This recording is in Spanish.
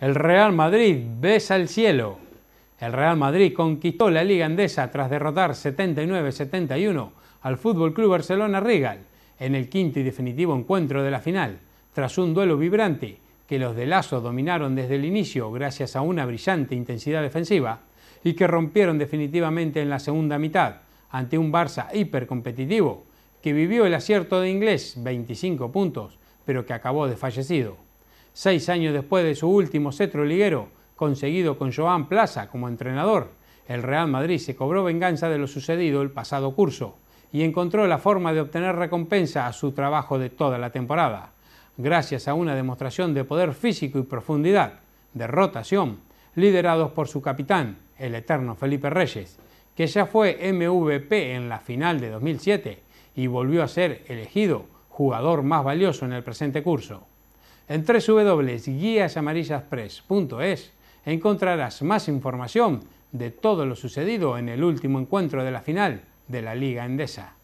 El Real Madrid besa el cielo. El Real Madrid conquistó la Liga Andesa tras derrotar 79-71 al Fútbol Club Barcelona Regal en el quinto y definitivo encuentro de la final, tras un duelo vibrante que los de Lazo dominaron desde el inicio gracias a una brillante intensidad defensiva y que rompieron definitivamente en la segunda mitad ante un Barça hipercompetitivo que vivió el acierto de Inglés 25 puntos, pero que acabó desfallecido seis años después de su último cetro liguero, conseguido con Joan Plaza como entrenador. El Real Madrid se cobró venganza de lo sucedido el pasado curso y encontró la forma de obtener recompensa a su trabajo de toda la temporada, gracias a una demostración de poder físico y profundidad, de rotación, liderados por su capitán, el eterno Felipe Reyes, que ya fue MVP en la final de 2007 y volvió a ser elegido jugador más valioso en el presente curso. En www.guiasamarillaspress.es encontrarás más información de todo lo sucedido en el último encuentro de la final de la Liga Endesa.